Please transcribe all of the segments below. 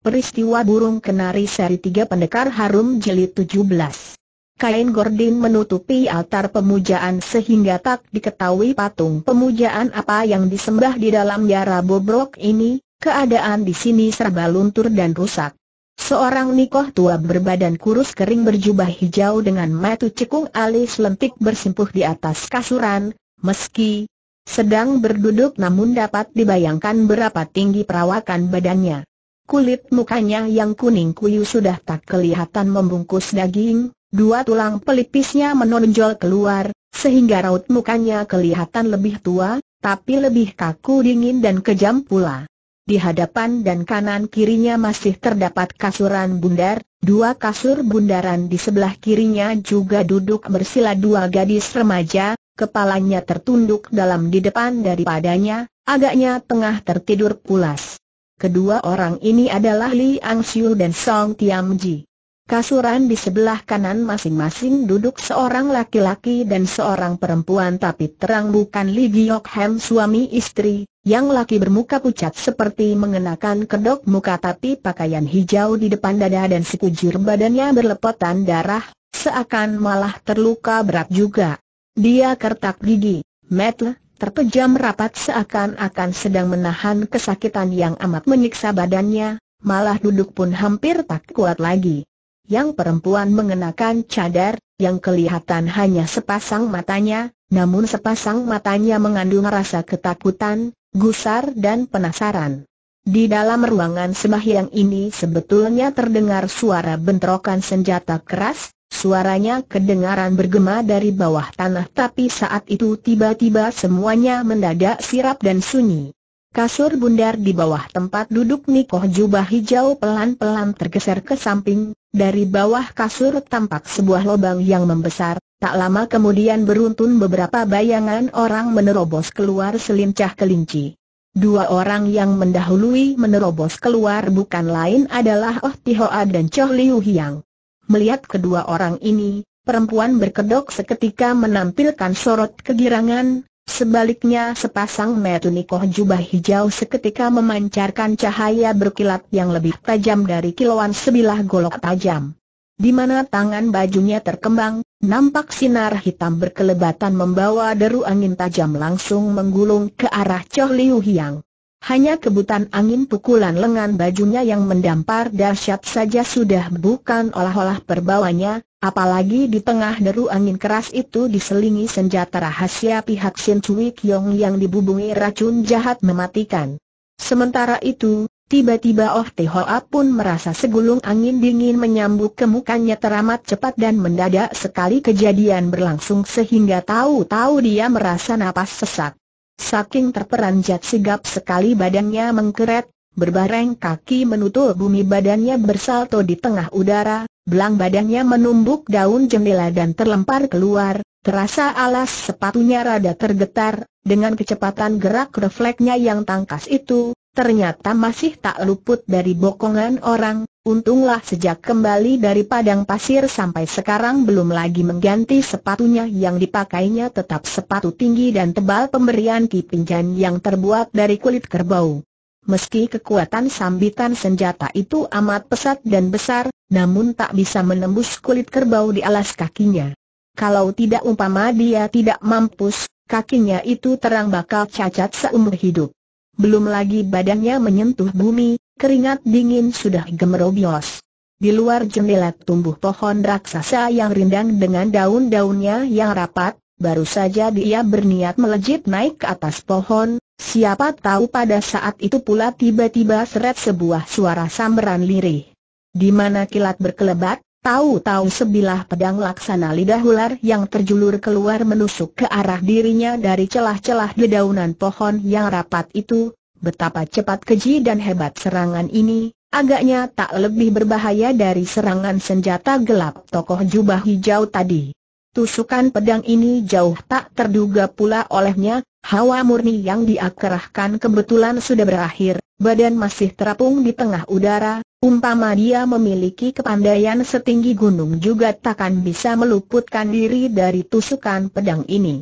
Peristiwa burung kenari seri tiga pendekar harum jeli 17. Kain gordin menutupi altar pemujaan sehingga tak diketahui patung pemujaan apa yang disembah di dalam biara bobrok ini, keadaan di sini serba luntur dan rusak. Seorang nikoh tua berbadan kurus kering berjubah hijau dengan mata cekung alis lentik bersimpuh di atas kasuran, meski sedang berduduk namun dapat dibayangkan berapa tinggi perawakan badannya. Kulit mukanya yang kuning kuyu sudah tak kelihatan membungkus daging, dua tulang pelipisnya menonjol keluar, sehingga raut mukanya kelihatan lebih tua, tapi lebih kaku dingin dan kejam pula. Di hadapan dan kanan kirinya masih terdapat kasuran bundar, dua kasur bundaran di sebelah kirinya juga duduk bersila dua gadis remaja, kepalanya tertunduk dalam di depan daripadanya, agaknya tengah tertidur pulas. Kedua orang ini adalah Li Angxiu dan Song Tiamji. Kasuran di sebelah kanan masing-masing duduk seorang laki-laki dan seorang perempuan tapi terang bukan Li Giok Hem suami istri, yang laki bermuka pucat seperti mengenakan kedok muka tapi pakaian hijau di depan dada dan sekujur badannya berlepotan darah, seakan malah terluka berat juga. Dia kertak gigi, metle, terpejam rapat seakan-akan sedang menahan kesakitan yang amat menyiksa badannya, malah duduk pun hampir tak kuat lagi. Yang perempuan mengenakan cadar, yang kelihatan hanya sepasang matanya, namun sepasang matanya mengandung rasa ketakutan, gusar dan penasaran. Di dalam ruangan sembahyang ini sebetulnya terdengar suara bentrokan senjata keras, Suaranya kedengaran bergema dari bawah tanah tapi saat itu tiba-tiba semuanya mendadak sirap dan sunyi. Kasur bundar di bawah tempat duduk Nikoh jubah hijau pelan-pelan tergeser ke samping, dari bawah kasur tampak sebuah lubang yang membesar, tak lama kemudian beruntun beberapa bayangan orang menerobos keluar selincah kelinci. Dua orang yang mendahului menerobos keluar bukan lain adalah Oh Tihoa dan Choh Liu Hiang. Melihat kedua orang ini, perempuan berkedok seketika menampilkan sorot kegirangan, sebaliknya sepasang metunikoh jubah hijau seketika memancarkan cahaya berkilat yang lebih tajam dari kilauan sebilah golok tajam. Di mana tangan bajunya terkembang, nampak sinar hitam berkelebatan membawa deru angin tajam langsung menggulung ke arah Choh Liu Hiang. Hanya kebutan angin pukulan lengan bajunya yang mendampar dahsyat saja sudah bukan olah-olah perbawanya, apalagi di tengah deru angin keras itu diselingi senjata rahasia pihak Shin Cui Kiong yang dibubungi racun jahat mematikan. Sementara itu, tiba-tiba Oh Te Hoa pun merasa segulung angin dingin menyambut ke mukanya teramat cepat dan mendadak sekali kejadian berlangsung sehingga tahu-tahu dia merasa napas sesak. Saking terperanjat sigap sekali badannya mengkeret, berbareng kaki menutup bumi badannya bersalto di tengah udara, belang badannya menumbuk daun jendela dan terlempar keluar, terasa alas sepatunya rada tergetar, dengan kecepatan gerak refleksnya yang tangkas itu, ternyata masih tak luput dari bokongan orang, Untunglah sejak kembali dari padang pasir sampai sekarang belum lagi mengganti sepatunya yang dipakainya tetap sepatu tinggi dan tebal pemberian kipinjan yang terbuat dari kulit kerbau. Meski kekuatan sambitan senjata itu amat pesat dan besar, namun tak bisa menembus kulit kerbau di alas kakinya. Kalau tidak umpama dia tidak mampus, kakinya itu terang bakal cacat seumur hidup. Belum lagi badannya menyentuh bumi, Keringat dingin sudah gemerobios. Di luar jendela tumbuh pohon raksasa yang rindang dengan daun-daunnya yang rapat, baru saja dia berniat melejit naik ke atas pohon, siapa tahu pada saat itu pula tiba-tiba seret sebuah suara sambaran lirih. Di mana kilat berkelebat, tahu-tahu sebilah pedang laksana lidah ular yang terjulur keluar menusuk ke arah dirinya dari celah-celah dedaunan pohon yang rapat itu, Betapa cepat keji dan hebat serangan ini, agaknya tak lebih berbahaya dari serangan senjata gelap tokoh jubah hijau tadi. Tusukan pedang ini jauh tak terduga pula olehnya, hawa murni yang diakerahkan kebetulan sudah berakhir, badan masih terapung di tengah udara, umpama dia memiliki kepandaian setinggi gunung juga takkan bisa meluputkan diri dari tusukan pedang ini.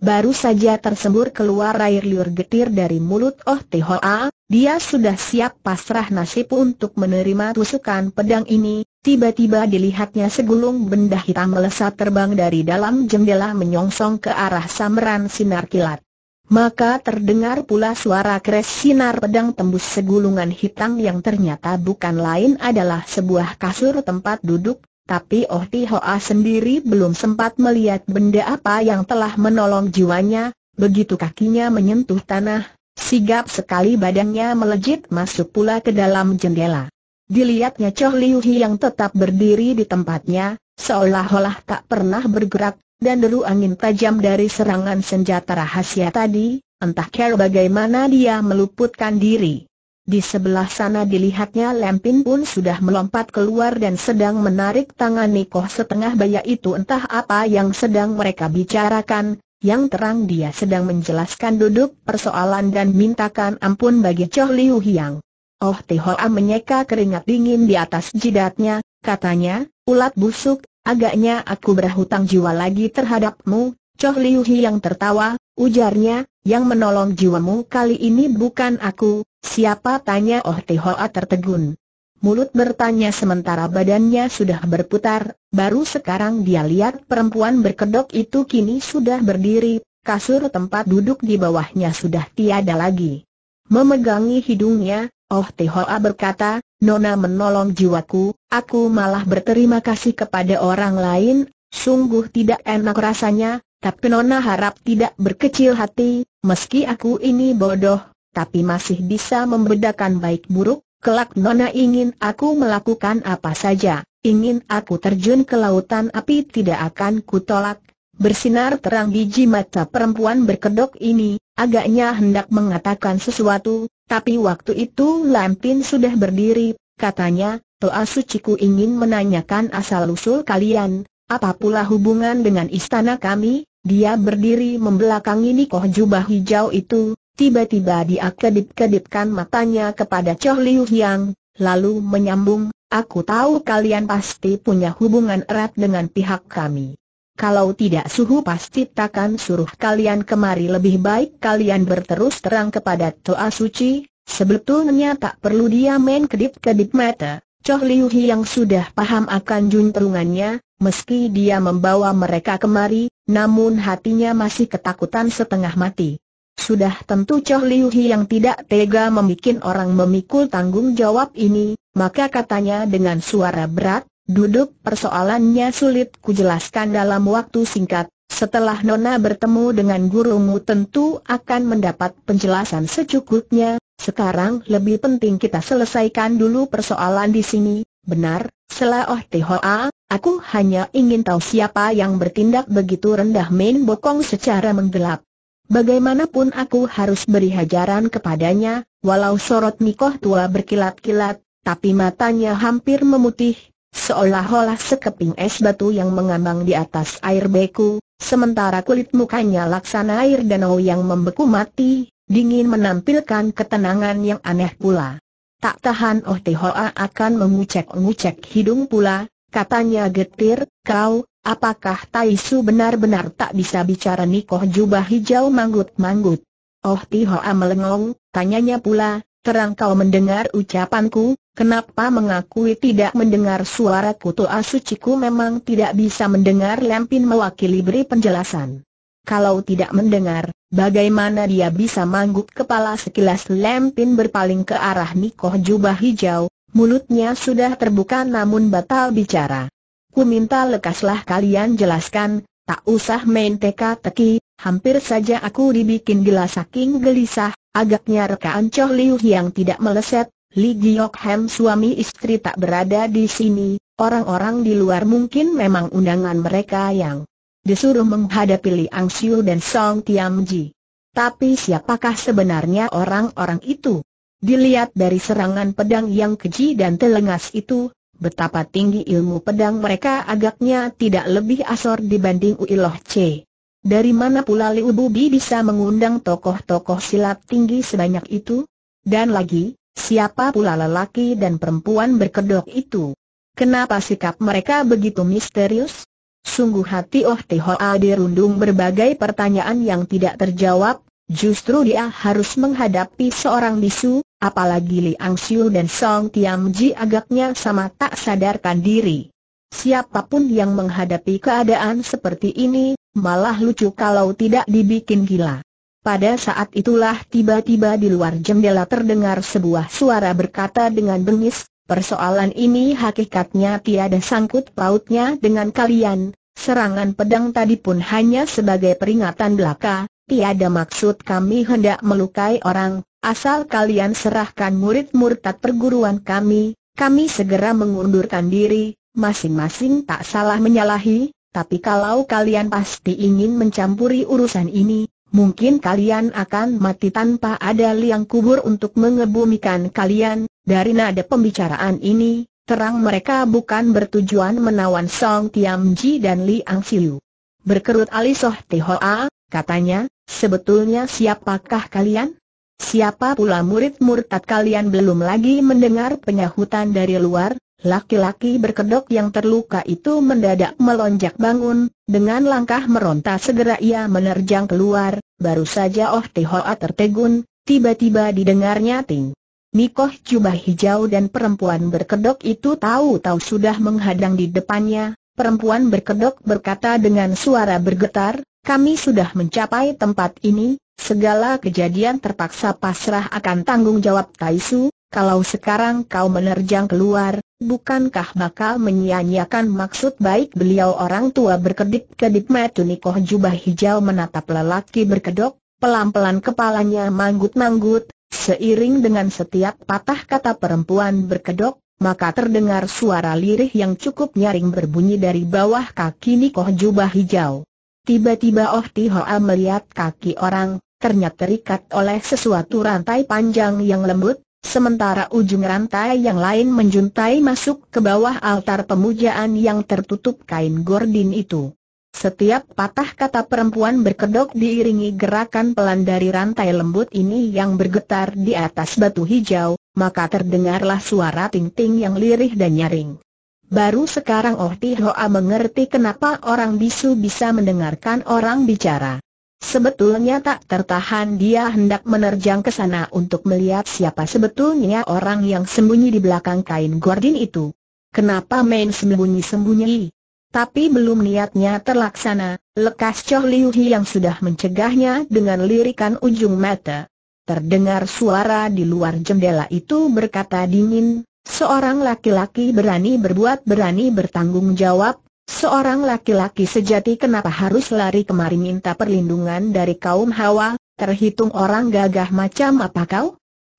Baru saja tersembur keluar air liur getir dari mulut Oh Tihoa, dia sudah siap pasrah nasib untuk menerima tusukan pedang ini, tiba-tiba dilihatnya segulung benda hitam melesat terbang dari dalam jendela menyongsong ke arah samaran sinar kilat. Maka terdengar pula suara kres sinar pedang tembus segulungan hitam yang ternyata bukan lain adalah sebuah kasur tempat duduk, tapi Oh Ti Hoa sendiri belum sempat melihat benda apa yang telah menolong jiwanya, begitu kakinya menyentuh tanah, sigap sekali badannya melejit masuk pula ke dalam jendela. Dilihatnya Choh Liu Hi yang tetap berdiri di tempatnya, seolah-olah tak pernah bergerak, dan deru angin tajam dari serangan senjata rahasia tadi, entah care bagaimana dia meluputkan diri. Di sebelah sana dilihatnya Lempin pun sudah melompat keluar dan sedang menarik tangan Niko setengah baya itu entah apa yang sedang mereka bicarakan, yang terang dia sedang menjelaskan duduk persoalan dan mintakan ampun bagi Choh Liu Hiang. Oh Tihoa menyeka keringat dingin di atas jidatnya, katanya, ulat busuk, agaknya aku berhutang jiwa lagi terhadapmu, Choh Liu Hiang tertawa, ujarnya, yang menolong jiwamu kali ini bukan aku, Siapa tanya Oh Tihoa tertegun. Mulut bertanya sementara badannya sudah berputar, baru sekarang dia lihat perempuan berkedok itu kini sudah berdiri, kasur tempat duduk di bawahnya sudah tiada lagi. Memegangi hidungnya, Oh Tihoa berkata, Nona menolong jiwaku, aku malah berterima kasih kepada orang lain, sungguh tidak enak rasanya, tapi Nona harap tidak berkecil hati, meski aku ini bodoh, tapi masih bisa membedakan baik buruk, kelak Nona ingin aku melakukan apa saja, ingin aku terjun ke lautan api tidak akan kutolak. Bersinar terang biji mata perempuan berkedok ini, agaknya hendak mengatakan sesuatu, tapi waktu itu Lampin sudah berdiri, katanya, Toa Suciku ingin menanyakan asal-usul kalian, apa pula hubungan dengan istana kami, dia berdiri membelakangi Nikoh Jubah Hijau itu, Tiba-tiba dia kedip-kedipkan matanya kepada Choh Liu Hiang, lalu menyambung, Aku tahu kalian pasti punya hubungan erat dengan pihak kami. Kalau tidak suhu pasti takkan suruh kalian kemari lebih baik kalian berterus terang kepada Toa Suci, sebetulnya tak perlu dia main kedip-kedip mata. Choh Liu Hiang sudah paham akan juntrungannya, meski dia membawa mereka kemari, namun hatinya masih ketakutan setengah mati. Sudah tentu Choh Liu Hi yang tidak tega membuat orang memikul tanggung jawab ini, maka katanya dengan suara berat, duduk persoalannya sulit kujelaskan dalam waktu singkat, setelah Nona bertemu dengan gurumu tentu akan mendapat penjelasan secukupnya, sekarang lebih penting kita selesaikan dulu persoalan di sini, benar, Selaoh Tihoa, aku hanya ingin tahu siapa yang bertindak begitu rendah main Bokong secara menggelap. Bagaimanapun aku harus beri hajaran kepadanya, walau sorot Mikoh tua berkilat-kilat, tapi matanya hampir memutih, seolah-olah sekeping es batu yang mengambang di atas air beku, sementara kulit mukanya laksana air danau yang membeku mati, dingin menampilkan ketenangan yang aneh pula. Tak tahan Oh Tehoa akan mengucek-ngucek hidung pula, katanya getir, kau, Apakah Taisu benar-benar tak bisa bicara Nikoh jubah hijau manggut-manggut? Oh Tihoa melengong, tanyanya pula, terang kau mendengar ucapanku, kenapa mengakui tidak mendengar suara kutu asuciku memang tidak bisa mendengar Lempin mewakili beri penjelasan. Kalau tidak mendengar, bagaimana dia bisa mangguk kepala sekilas Lempin berpaling ke arah Nikoh jubah hijau, mulutnya sudah terbuka namun batal bicara. Ku minta lekaslah kalian jelaskan, tak usah main teka-teki, hampir saja aku dibikin gila saking gelisah, agaknya rekaan Choh Liu yang tidak meleset, Li Giok Hem suami istri tak berada di sini, orang-orang di luar mungkin memang undangan mereka yang disuruh menghadapi Li Ang Siu dan Song Tiam Ji. Tapi siapakah sebenarnya orang-orang itu? Dilihat dari serangan pedang yang keji dan telengas itu, Betapa tinggi ilmu pedang mereka agaknya tidak lebih asor dibanding Uiloh C. Dari mana pula Liu Bubi bisa mengundang tokoh-tokoh silat tinggi sebanyak itu? Dan lagi, siapa pula lelaki dan perempuan berkedok itu? Kenapa sikap mereka begitu misterius? Sungguh hati Oh Tihoa dirundung berbagai pertanyaan yang tidak terjawab, Justru dia harus menghadapi seorang bisu, apalagi Liang Xiu dan Song Tiam Ji agaknya sama tak sadarkan diri. Siapapun yang menghadapi keadaan seperti ini, malah lucu kalau tidak dibikin gila. Pada saat itulah tiba-tiba di luar jendela terdengar sebuah suara berkata dengan bengis, persoalan ini hakikatnya tiada sangkut pautnya dengan kalian, serangan pedang tadi pun hanya sebagai peringatan belaka, tiada maksud kami hendak melukai orang, asal kalian serahkan murid murtad perguruan kami, kami segera mengundurkan diri, masing-masing tak salah menyalahi, tapi kalau kalian pasti ingin mencampuri urusan ini, mungkin kalian akan mati tanpa ada liang kubur untuk mengebumikan kalian, dari nada pembicaraan ini, terang mereka bukan bertujuan menawan Song Tianji dan Liang Siu. Berkerut Ali Soh Tihoa, Katanya, sebetulnya siapakah kalian? Siapa pula murid murtad kalian belum lagi mendengar penyahutan dari luar, laki-laki berkedok yang terluka itu mendadak melonjak bangun, dengan langkah meronta segera ia menerjang keluar, baru saja Oh Tihoa tertegun, tiba-tiba didengarnya ting. Nikoh jubah hijau dan perempuan berkedok itu tahu-tahu sudah menghadang di depannya, perempuan berkedok berkata dengan suara bergetar, kami sudah mencapai tempat ini, segala kejadian terpaksa pasrah akan tanggung jawab Taisu, kalau sekarang kau menerjang keluar, bukankah bakal menyia-nyiakan maksud baik beliau orang tua berkedip-kedip Nikoh jubah hijau menatap lelaki berkedok, pelan-pelan kepalanya manggut-manggut, seiring dengan setiap patah kata perempuan berkedok, maka terdengar suara lirih yang cukup nyaring berbunyi dari bawah kaki Nikoh jubah hijau. Tiba-tiba Oh Ti Hoa melihat kaki orang, ternyata terikat oleh sesuatu rantai panjang yang lembut, sementara ujung rantai yang lain menjuntai masuk ke bawah altar pemujaan yang tertutup kain gordin itu. Setiap patah kata perempuan berkedok diiringi gerakan pelan dari rantai lembut ini yang bergetar di atas batu hijau, maka terdengarlah suara ting-ting yang lirih dan nyaring. Baru sekarang Oh Tihoa mengerti kenapa orang bisu bisa mendengarkan orang bicara. Sebetulnya tak tertahan dia hendak menerjang ke sana untuk melihat siapa sebetulnya orang yang sembunyi di belakang kain gordin itu. Kenapa main sembunyi-sembunyi? Tapi belum niatnya terlaksana, lekas Choh Liu Hi yang sudah mencegahnya dengan lirikan ujung mata. Terdengar suara di luar jendela itu berkata dingin, Seorang laki-laki berani berbuat berani bertanggung jawab, seorang laki-laki sejati kenapa harus lari kemari minta perlindungan dari kaum hawa, terhitung orang gagah macam apa kau?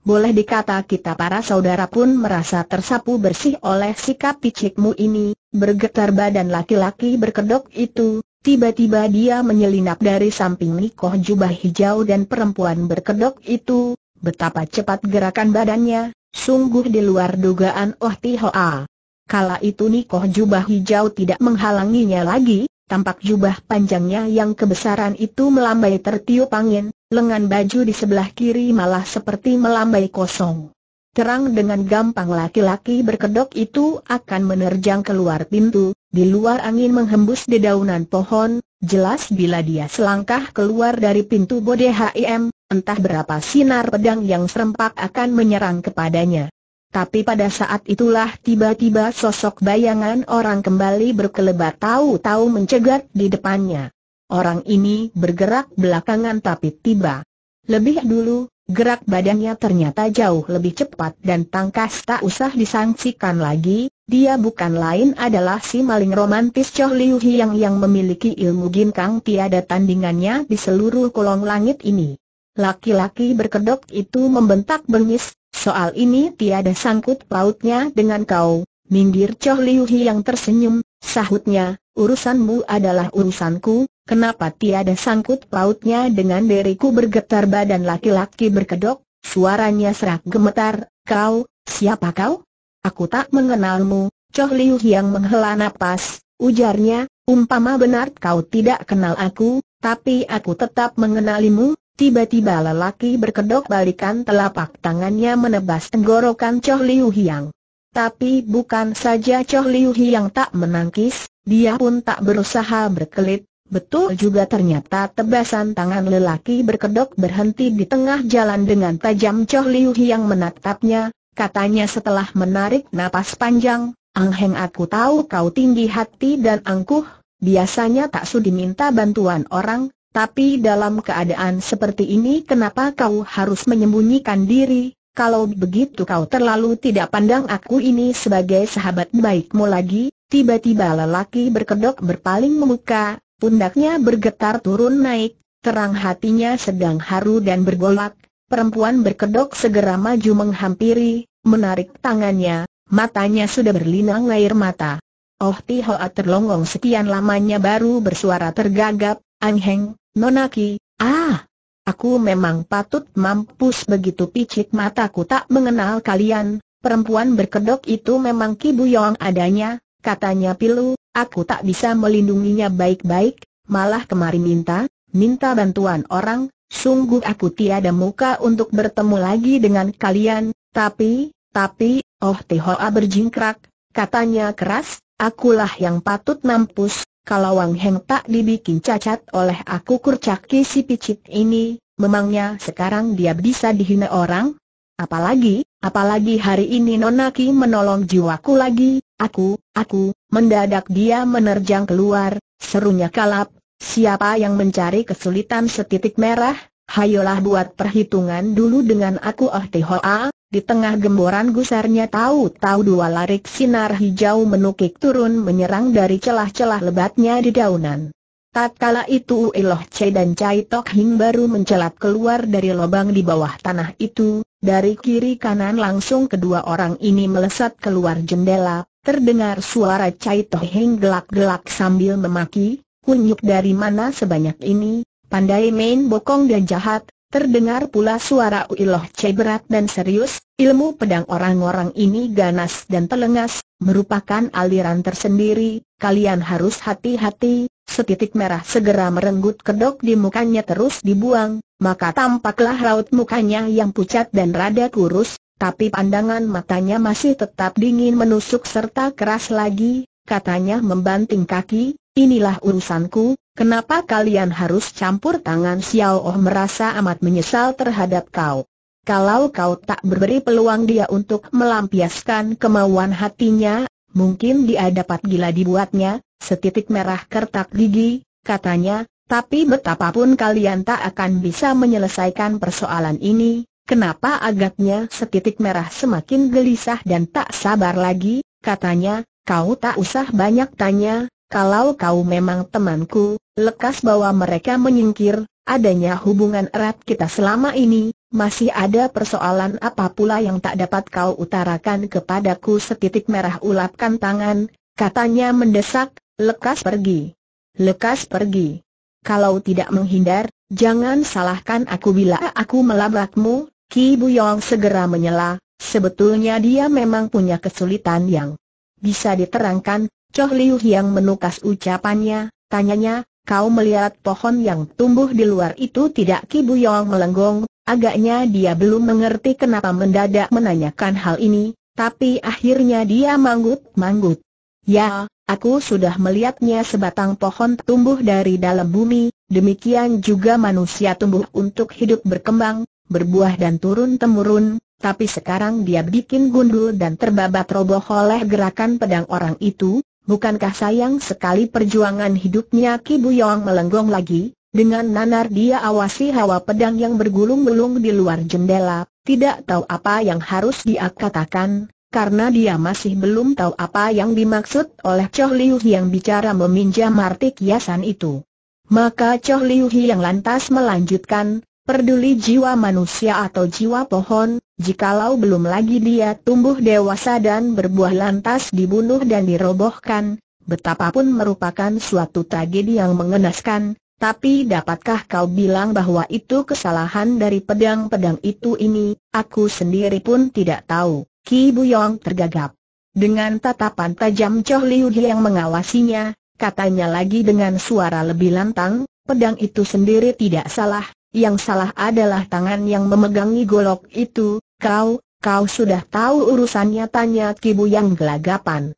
Boleh dikata kita para saudara pun merasa tersapu bersih oleh sikap picikmu ini, bergetar badan laki-laki berkedok itu, tiba-tiba dia menyelinap dari samping Nikoh jubah hijau dan perempuan berkedok itu, betapa cepat gerakan badannya, Sungguh di luar dugaan Oh Tihoa. Kala itu Nikoh jubah hijau tidak menghalanginya lagi, tampak jubah panjangnya yang kebesaran itu melambai tertiup angin, lengan baju di sebelah kiri malah seperti melambai kosong. Terang dengan gampang laki-laki berkedok itu akan menerjang keluar pintu, di luar angin menghembus dedaunan pohon, jelas bila dia selangkah keluar dari pintu bodeh HIM, entah berapa sinar pedang yang serempak akan menyerang kepadanya. Tapi pada saat itulah tiba-tiba sosok bayangan orang kembali berkelebat tahu-tahu mencegat di depannya. Orang ini bergerak belakangan tapi tiba. Lebih dulu, gerak badannya ternyata jauh lebih cepat dan tangkas tak usah disangsikan lagi, dia bukan lain adalah si maling romantis Choh Liu Hiang yang memiliki ilmu ginkang tiada tandingannya di seluruh kolong langit ini. Laki-laki berkedok itu membentak bengis, soal ini tiada sangkut pautnya dengan kau. Minggir Choh Liu yang tersenyum, sahutnya, urusanmu adalah urusanku, kenapa tiada sangkut pautnya dengan diriku bergetar badan laki-laki berkedok, suaranya serak gemetar, kau, siapa kau? Aku tak mengenalmu, Choh Liu yang menghela nafas, ujarnya, umpama benar kau tidak kenal aku, tapi aku tetap mengenalimu, Tiba-tiba lelaki berkedok balikan telapak tangannya menebas tenggorokan Choh Liu Hiang. Tapi bukan saja Choh Liu Hiang tak menangkis, dia pun tak berusaha berkelit, Betul juga ternyata tebasan tangan lelaki berkedok berhenti di tengah jalan dengan tajam Choh Liu Hiang menatapnya, katanya setelah menarik napas panjang, Ang Heng aku tahu kau tinggi hati dan angkuh, biasanya tak sudi minta bantuan orang, tapi dalam keadaan seperti ini kenapa kau harus menyembunyikan diri? Kalau begitu kau terlalu tidak pandang aku ini sebagai sahabat baikmu lagi. Tiba-tiba lelaki berkedok berpaling memuka, pundaknya bergetar turun naik, terang hatinya sedang haru dan bergolak. Perempuan berkedok segera maju menghampiri, menarik tangannya, matanya sudah berlinang air mata. Oh Tihoa terlongong sekian lamanya baru bersuara tergagap, Anheng, Nonaki, ah, aku memang patut mampus begitu picik mataku tak mengenal kalian, perempuan berkedok itu memang kibu yang adanya, katanya pilu, aku tak bisa melindunginya baik-baik, malah kemari minta, minta bantuan orang, sungguh aku tiada muka untuk bertemu lagi dengan kalian, tapi, tapi, oh Tihoa berjingkrak, katanya keras, akulah yang patut mampus, kalau Wang Heng tak dibikin cacat oleh aku kurcaki si picit ini, memangnya sekarang dia bisa dihina orang? Apalagi, apalagi hari ini Nonaki menolong jiwaku lagi, aku, aku, mendadak dia menerjang keluar, serunya kalap, siapa yang mencari kesulitan setitik merah, hayolah buat perhitungan dulu dengan aku Oh Hoa, di tengah gemboran gusarnya tahu-tahu dua larik sinar hijau menukik turun menyerang dari celah-celah lebatnya di daunan. Tatkala itu Uiloh Che dan Chai Tok Hing baru mencelat keluar dari lubang di bawah tanah itu, dari kiri kanan langsung kedua orang ini melesat keluar jendela, terdengar suara Chai Tok Hing gelak-gelak sambil memaki, kunyuk dari mana sebanyak ini, pandai main bokong dan jahat, Terdengar pula suara Uiloh C berat dan serius, ilmu pedang orang-orang ini ganas dan telengas, merupakan aliran tersendiri, kalian harus hati-hati, setitik merah segera merenggut kedok di mukanya terus dibuang, maka tampaklah raut mukanya yang pucat dan rada kurus, tapi pandangan matanya masih tetap dingin menusuk serta keras lagi, katanya membanting kaki, inilah urusanku, Kenapa kalian harus campur tangan Xiao Oh merasa amat menyesal terhadap kau? Kalau kau tak beri peluang dia untuk melampiaskan kemauan hatinya, mungkin dia dapat gila dibuatnya, setitik merah kertak gigi, katanya, tapi betapapun kalian tak akan bisa menyelesaikan persoalan ini, kenapa agaknya setitik merah semakin gelisah dan tak sabar lagi, katanya, kau tak usah banyak tanya, kalau kau memang temanku, lekas bawa mereka menyingkir, adanya hubungan erat kita selama ini, masih ada persoalan apa pula yang tak dapat kau utarakan kepadaku setitik merah ulapkan tangan, katanya mendesak, lekas pergi. Lekas pergi. Kalau tidak menghindar, jangan salahkan aku bila aku melabrakmu, Ki Buyong segera menyela, sebetulnya dia memang punya kesulitan yang bisa diterangkan, Choh Liu yang menukas ucapannya, tanyanya, kau melihat pohon yang tumbuh di luar itu tidak Kibu Yong melenggong, agaknya dia belum mengerti kenapa mendadak menanyakan hal ini, tapi akhirnya dia manggut-manggut. Ya, aku sudah melihatnya sebatang pohon tumbuh dari dalam bumi, demikian juga manusia tumbuh untuk hidup berkembang, berbuah dan turun-temurun, tapi sekarang dia bikin gundul dan terbabat roboh oleh gerakan pedang orang itu, Bukankah sayang sekali perjuangan hidupnya Ki Buyong melenggong lagi? Dengan nanar dia awasi hawa pedang yang bergulung-gulung di luar jendela, tidak tahu apa yang harus dia katakan, karena dia masih belum tahu apa yang dimaksud oleh Choh Liu yang bicara meminjam arti kiasan itu. Maka Choh Liu yang lantas melanjutkan, Perduli jiwa manusia atau jiwa pohon, jikalau belum lagi dia tumbuh dewasa dan berbuah lantas dibunuh dan dirobohkan, betapapun merupakan suatu tragedi yang mengenaskan, tapi dapatkah kau bilang bahwa itu kesalahan dari pedang-pedang itu ini, aku sendiri pun tidak tahu, Ki Buyong tergagap. Dengan tatapan tajam Choh Liu yang mengawasinya, katanya lagi dengan suara lebih lantang, pedang itu sendiri tidak salah, yang salah adalah tangan yang memegangi golok itu, kau, kau sudah tahu urusannya tanya Kibu yang gelagapan.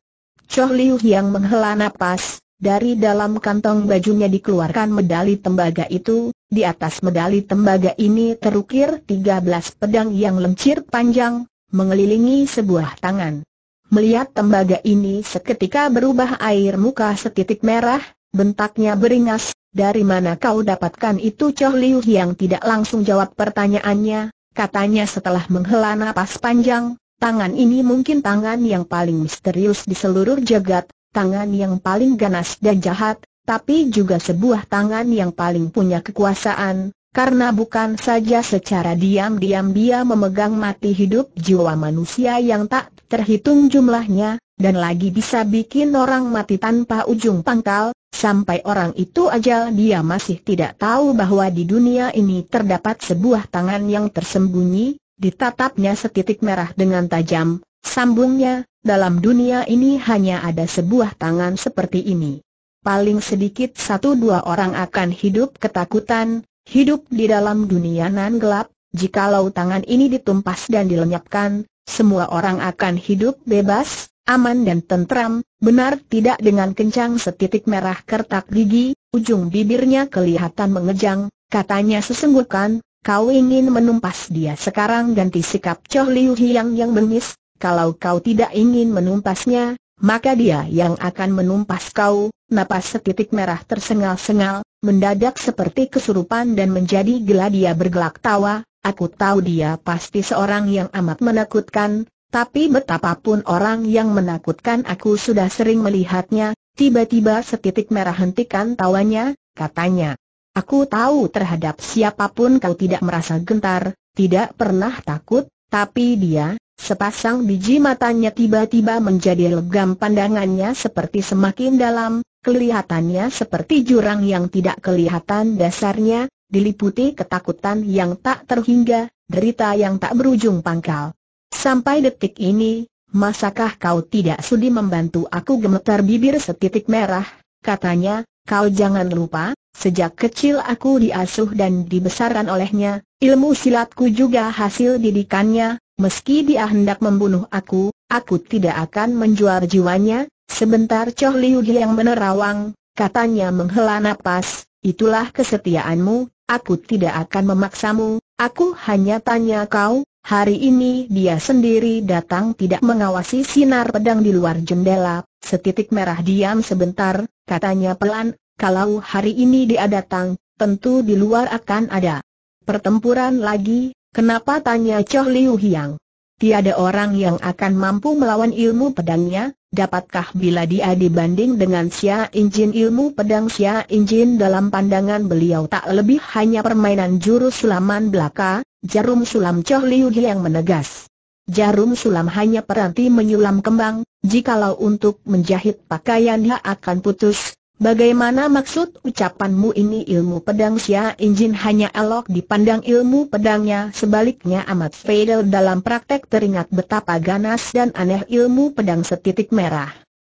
Choh Liu yang menghela napas, dari dalam kantong bajunya dikeluarkan medali tembaga itu, di atas medali tembaga ini terukir tiga belas pedang yang lencir panjang, mengelilingi sebuah tangan. Melihat tembaga ini seketika berubah air muka setitik merah, bentaknya beringas, dari mana kau dapatkan itu Choh Liu yang tidak langsung jawab pertanyaannya, katanya setelah menghela napas panjang, tangan ini mungkin tangan yang paling misterius di seluruh jagat, tangan yang paling ganas dan jahat, tapi juga sebuah tangan yang paling punya kekuasaan, karena bukan saja secara diam-diam dia memegang mati hidup jiwa manusia yang tak terhitung jumlahnya, dan lagi bisa bikin orang mati tanpa ujung pangkal, sampai orang itu aja dia masih tidak tahu bahwa di dunia ini terdapat sebuah tangan yang tersembunyi, ditatapnya setitik merah dengan tajam, sambungnya, dalam dunia ini hanya ada sebuah tangan seperti ini. Paling sedikit satu dua orang akan hidup ketakutan, hidup di dalam dunia nan gelap, jikalau tangan ini ditumpas dan dilenyapkan, semua orang akan hidup bebas, aman dan tentram, benar tidak dengan kencang setitik merah kertak gigi, ujung bibirnya kelihatan mengejang, katanya sesungguhkan, kau ingin menumpas dia sekarang ganti sikap Choh Liu Hiang yang bengis, kalau kau tidak ingin menumpasnya, maka dia yang akan menumpas kau, napas setitik merah tersengal-sengal, mendadak seperti kesurupan dan menjadi gila dia bergelak tawa, aku tahu dia pasti seorang yang amat menakutkan, tapi betapapun orang yang menakutkan aku sudah sering melihatnya, tiba-tiba setitik merah hentikan tawanya, katanya. Aku tahu terhadap siapapun kau tidak merasa gentar, tidak pernah takut, tapi dia, sepasang biji matanya tiba-tiba menjadi legam pandangannya seperti semakin dalam, kelihatannya seperti jurang yang tidak kelihatan dasarnya, diliputi ketakutan yang tak terhingga, derita yang tak berujung pangkal. Sampai detik ini, masakah kau tidak sudi membantu aku gemetar bibir setitik merah, katanya, kau jangan lupa, sejak kecil aku diasuh dan dibesarkan olehnya, ilmu silatku juga hasil didikannya, meski dia hendak membunuh aku, aku tidak akan menjual jiwanya, sebentar Choh Liu yang menerawang, katanya menghela napas, itulah kesetiaanmu, aku tidak akan memaksamu, aku hanya tanya kau, Hari ini dia sendiri datang tidak mengawasi sinar pedang di luar jendela, setitik merah diam sebentar, katanya pelan, kalau hari ini dia datang, tentu di luar akan ada pertempuran lagi, kenapa tanya Choh Liu Hiang? Tiada orang yang akan mampu melawan ilmu pedangnya, Dapatkah bila dia dibanding dengan Xia Injin ilmu pedang Xia Injin dalam pandangan beliau tak lebih hanya permainan jurus sulaman belaka, jarum sulam Choh Liu yang menegas. Jarum sulam hanya peranti menyulam kembang, jikalau untuk menjahit pakaian dia akan putus, Bagaimana maksud ucapanmu ini ilmu pedang Xia Injin hanya elok dipandang ilmu pedangnya sebaliknya amat fadal dalam praktek teringat betapa ganas dan aneh ilmu pedang setitik merah.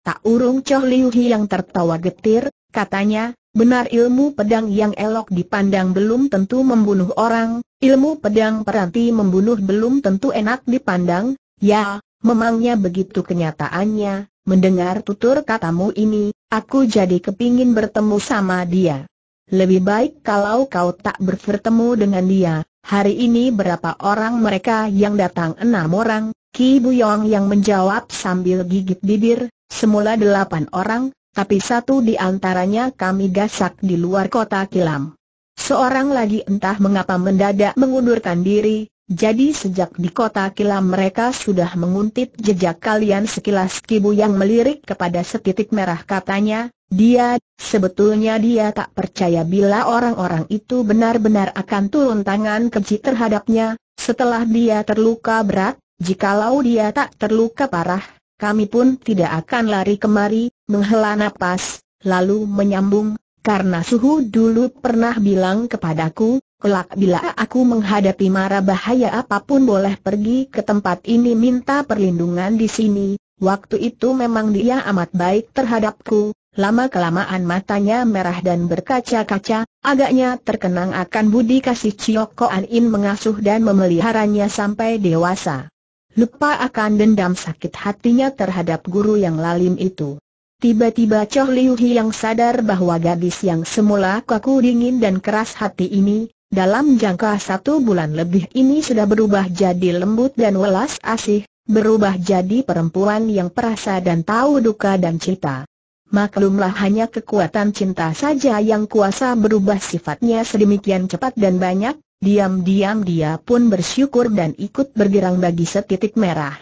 Tak urung Choh Liu Hi yang tertawa getir, katanya, benar ilmu pedang yang elok dipandang belum tentu membunuh orang, ilmu pedang peranti membunuh belum tentu enak dipandang, ya, memangnya begitu kenyataannya, Mendengar tutur katamu ini, aku jadi kepingin bertemu sama dia. Lebih baik kalau kau tak bertemu dengan dia. Hari ini berapa orang mereka yang datang? Enam orang, Ki Buyong yang menjawab sambil gigit bibir, semula delapan orang, tapi satu di antaranya kami gasak di luar kota Kilam. Seorang lagi entah mengapa mendadak mengundurkan diri, jadi sejak di kota Kila mereka sudah menguntit jejak kalian sekilas Kibu yang melirik kepada setitik merah katanya, dia, sebetulnya dia tak percaya bila orang-orang itu benar-benar akan turun tangan keji terhadapnya, setelah dia terluka berat, jikalau dia tak terluka parah, kami pun tidak akan lari kemari, menghela napas, lalu menyambung, karena suhu dulu pernah bilang kepadaku, Kelak bila aku menghadapi mara bahaya apapun boleh pergi ke tempat ini minta perlindungan di sini. Waktu itu memang dia amat baik terhadapku. Lama-kelamaan matanya merah dan berkaca-kaca, agaknya terkenang akan budi kasih Ciok Anin In mengasuh dan memeliharanya sampai dewasa. Lupa akan dendam sakit hatinya terhadap guru yang lalim itu. Tiba-tiba Choh Liu Hi yang sadar bahwa gadis yang semula kaku dingin dan keras hati ini, dalam jangka satu bulan lebih ini sudah berubah jadi lembut dan welas asih, berubah jadi perempuan yang perasa dan tahu duka dan cinta. Maklumlah hanya kekuatan cinta saja yang kuasa berubah sifatnya sedemikian cepat dan banyak, diam-diam dia pun bersyukur dan ikut bergirang bagi setitik merah.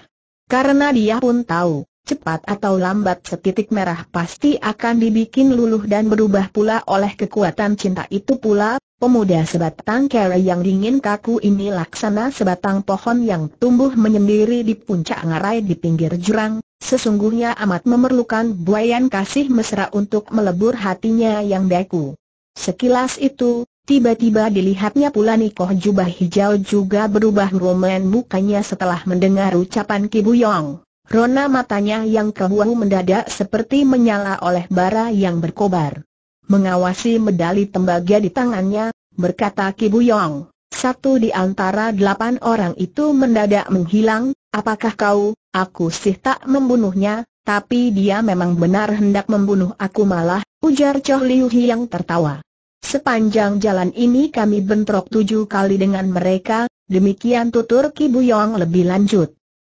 Karena dia pun tahu, cepat atau lambat setitik merah pasti akan dibikin luluh dan berubah pula oleh kekuatan cinta itu pula, pemuda sebatang kera yang dingin kaku ini laksana sebatang pohon yang tumbuh menyendiri di puncak ngarai di pinggir jurang, sesungguhnya amat memerlukan buayan kasih mesra untuk melebur hatinya yang beku. Sekilas itu, Tiba-tiba dilihatnya pula Nikoh jubah hijau juga berubah rumen mukanya setelah mendengar ucapan Kibuyong. Rona matanya yang kehuau mendadak seperti menyala oleh bara yang berkobar. Mengawasi medali tembaga di tangannya, berkata Ki Buyong, satu di antara delapan orang itu mendadak menghilang, apakah kau, aku sih tak membunuhnya, tapi dia memang benar hendak membunuh aku malah, ujar Choh Liu yang tertawa. Sepanjang jalan ini kami bentrok tujuh kali dengan mereka, demikian tutur Ki Buyong lebih lanjut.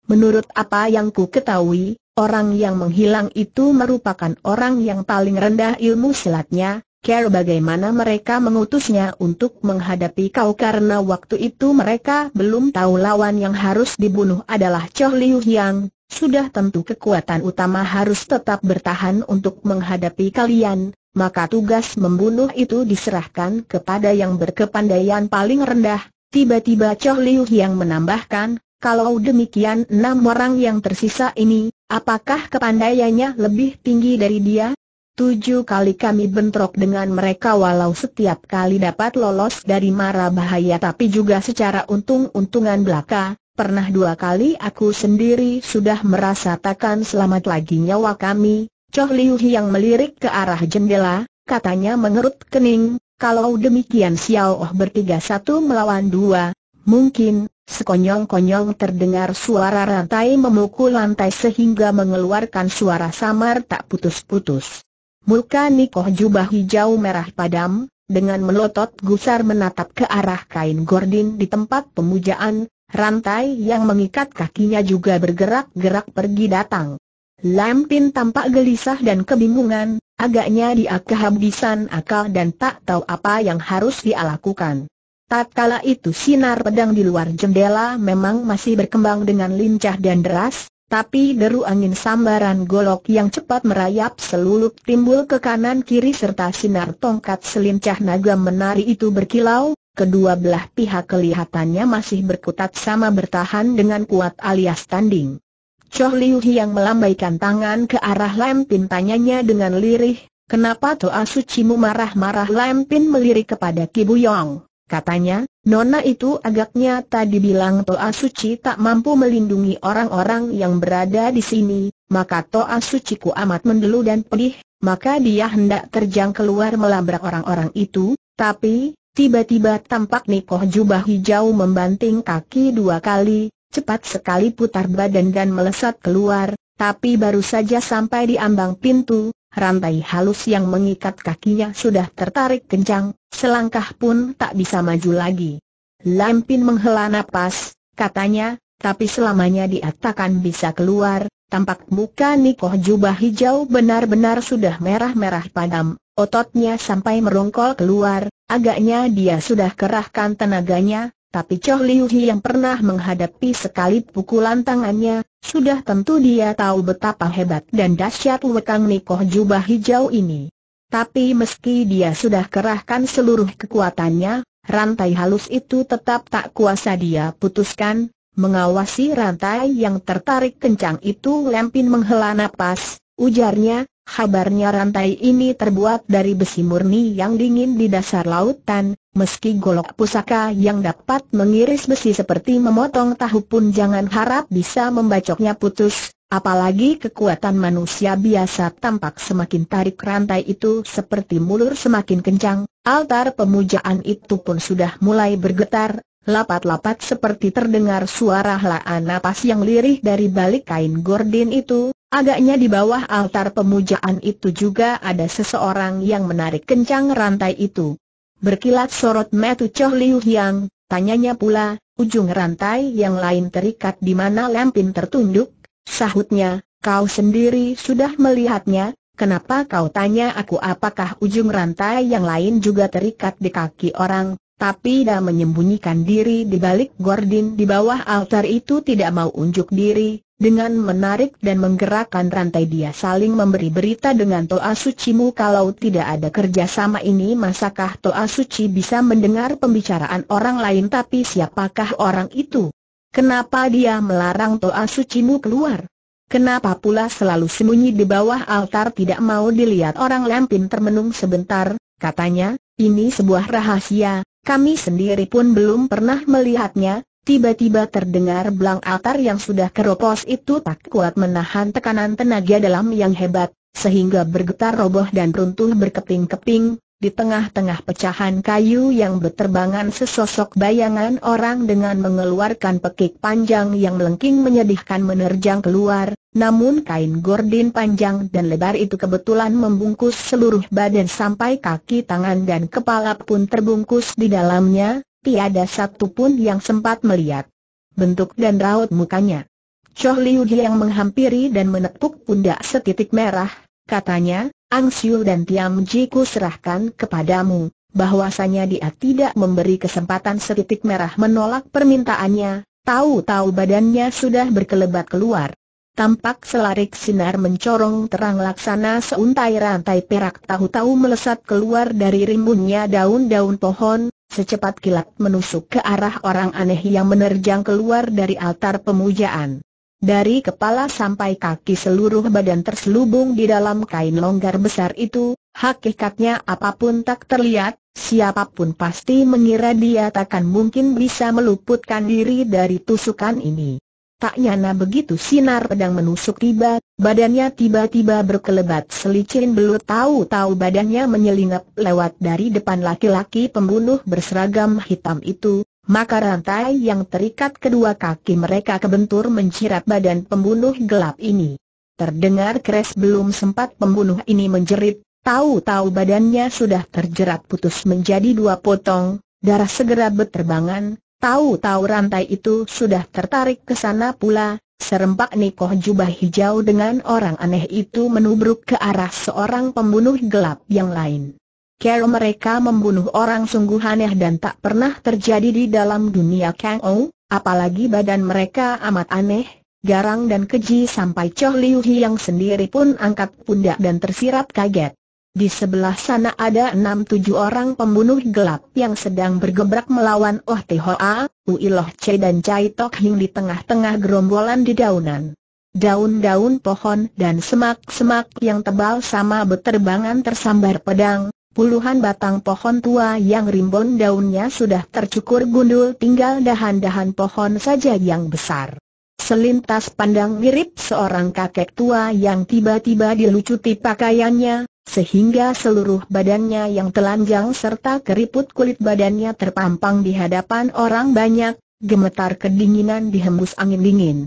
Menurut apa yang ku ketahui, orang yang menghilang itu merupakan orang yang paling rendah ilmu silatnya, care bagaimana mereka mengutusnya untuk menghadapi kau karena waktu itu mereka belum tahu lawan yang harus dibunuh adalah Choh Liu Yang, sudah tentu kekuatan utama harus tetap bertahan untuk menghadapi kalian, maka tugas membunuh itu diserahkan kepada yang berkepandaian paling rendah, Tiba-tiba Choh Liu yang menambahkan, kalau demikian enam orang yang tersisa ini, apakah kepandaiannya lebih tinggi dari dia? Tujuh kali kami bentrok dengan mereka walau setiap kali dapat lolos dari mara bahaya tapi juga secara untung-untungan belaka, pernah dua kali aku sendiri sudah merasa takkan selamat lagi nyawa kami. Choh Liu yang melirik ke arah jendela, katanya mengerut kening, kalau demikian Xiao Oh bertiga satu melawan dua, Mungkin, sekonyong-konyong terdengar suara rantai memukul lantai sehingga mengeluarkan suara samar tak putus-putus. Muka Nikoh jubah hijau merah padam, dengan melotot gusar menatap ke arah kain gordin di tempat pemujaan, rantai yang mengikat kakinya juga bergerak-gerak pergi datang. Lampin tampak gelisah dan kebingungan, agaknya dia kehabisan akal dan tak tahu apa yang harus dia lakukan. Tatkala itu sinar pedang di luar jendela memang masih berkembang dengan lincah dan deras, tapi deru angin sambaran golok yang cepat merayap seluruh timbul ke kanan kiri serta sinar tongkat selincah naga menari itu berkilau, kedua belah pihak kelihatannya masih berkutat sama bertahan dengan kuat alias tanding. Choh Liu yang melambaikan tangan ke arah Lempin Pin tanyanya dengan lirih, kenapa Toa mu marah-marah Lempin Pin melirik kepada Kibu Yong. Katanya, Nona itu agaknya tadi bilang Toa Suci tak mampu melindungi orang-orang yang berada di sini, maka Toa ku amat mendelu dan pedih, maka dia hendak terjang keluar melabrak orang-orang itu, tapi, tiba-tiba tampak Nikoh Jubah Hijau membanting kaki dua kali, cepat sekali putar badan dan melesat keluar, tapi baru saja sampai di ambang pintu, rantai halus yang mengikat kakinya sudah tertarik kencang, selangkah pun tak bisa maju lagi. Lampin menghela napas, katanya, tapi selamanya dia takkan bisa keluar, tampak muka Nikoh jubah hijau benar-benar sudah merah-merah padam, ototnya sampai merongkol keluar, agaknya dia sudah kerahkan tenaganya, tapi Choh Liu Hi yang pernah menghadapi sekali pukulan tangannya, sudah tentu dia tahu betapa hebat dan dahsyat lekang Nikoh jubah hijau ini. Tapi meski dia sudah kerahkan seluruh kekuatannya, rantai halus itu tetap tak kuasa dia putuskan, mengawasi rantai yang tertarik kencang itu Lempin menghela napas, ujarnya, habarnya rantai ini terbuat dari besi murni yang dingin di dasar lautan, Meski golok pusaka yang dapat mengiris besi seperti memotong tahu pun jangan harap bisa membacoknya putus, apalagi kekuatan manusia biasa tampak semakin tarik rantai itu seperti mulur semakin kencang, altar pemujaan itu pun sudah mulai bergetar, lapat-lapat seperti terdengar suara helaan napas yang lirih dari balik kain gordin itu, Agaknya di bawah altar pemujaan itu juga ada seseorang yang menarik kencang rantai itu. Berkilat sorot metu Choh Liu Yang, tanyanya pula, ujung rantai yang lain terikat di mana lempin tertunduk? Sahutnya, kau sendiri sudah melihatnya, kenapa kau tanya aku apakah ujung rantai yang lain juga terikat di kaki orang? Tapi dah menyembunyikan diri di balik gordin di bawah altar itu tidak mau unjuk diri, dengan menarik dan menggerakkan rantai dia saling memberi berita dengan Toa Sucimu kalau tidak ada kerjasama ini masakah Toa Suci bisa mendengar pembicaraan orang lain tapi siapakah orang itu? Kenapa dia melarang Toa Sucimu keluar? Kenapa pula selalu sembunyi di bawah altar tidak mau dilihat orang Lampin termenung sebentar, katanya, ini sebuah rahasia, kami sendiri pun belum pernah melihatnya, Tiba-tiba terdengar belang altar yang sudah keropos itu tak kuat menahan tekanan tenaga dalam yang hebat, sehingga bergetar roboh dan runtuh berkeping-keping, di tengah-tengah pecahan kayu yang berterbangan sesosok bayangan orang dengan mengeluarkan pekik panjang yang melengking menyedihkan menerjang keluar, namun kain gordin panjang dan lebar itu kebetulan membungkus seluruh badan sampai kaki tangan dan kepala pun terbungkus di dalamnya, tiada pun yang sempat melihat bentuk dan raut mukanya. Choh Liu yang menghampiri dan menepuk pundak setitik merah, katanya, Ang Siu dan Tiam Ji ku serahkan kepadamu, bahwasanya dia tidak memberi kesempatan setitik merah menolak permintaannya, tahu-tahu badannya sudah berkelebat keluar. Tampak selarik sinar mencorong terang laksana seuntai rantai perak tahu-tahu melesat keluar dari rimbunnya daun-daun pohon, secepat kilat menusuk ke arah orang aneh yang menerjang keluar dari altar pemujaan. Dari kepala sampai kaki seluruh badan terselubung di dalam kain longgar besar itu, hakikatnya apapun tak terlihat, siapapun pasti mengira dia takkan mungkin bisa meluputkan diri dari tusukan ini. Tak yana begitu sinar pedang menusuk tiba, badannya tiba-tiba berkelebat selicin belut tahu-tahu badannya menyelinap lewat dari depan laki-laki pembunuh berseragam hitam itu, maka rantai yang terikat kedua kaki mereka kebentur mencirat badan pembunuh gelap ini. Terdengar keres belum sempat pembunuh ini menjerit, tahu-tahu badannya sudah terjerat putus menjadi dua potong, darah segera berterbangan. Tahu-tahu rantai itu sudah tertarik ke sana pula, serempak nikoh jubah hijau dengan orang aneh itu menubruk ke arah seorang pembunuh gelap yang lain. Kero mereka membunuh orang sungguh aneh dan tak pernah terjadi di dalam dunia Kang Ou, apalagi badan mereka amat aneh, garang dan keji sampai Choh Liu hi yang sendiri pun angkat pundak dan tersirat kaget. Di sebelah sana ada enam tujuh orang pembunuh gelap yang sedang bergebrak melawan Oh Tehoa, Loh Che dan Chai Tok Hing di tengah-tengah gerombolan di daunan. Daun-daun pohon dan semak-semak yang tebal sama beterbangan tersambar pedang, Puluhan batang pohon tua yang rimbun daunnya sudah tercukur gundul tinggal dahan-dahan pohon saja yang besar. Selintas pandang mirip seorang kakek tua yang tiba-tiba dilucuti pakaiannya, sehingga seluruh badannya yang telanjang serta keriput kulit badannya terpampang di hadapan orang banyak, gemetar kedinginan dihembus angin dingin.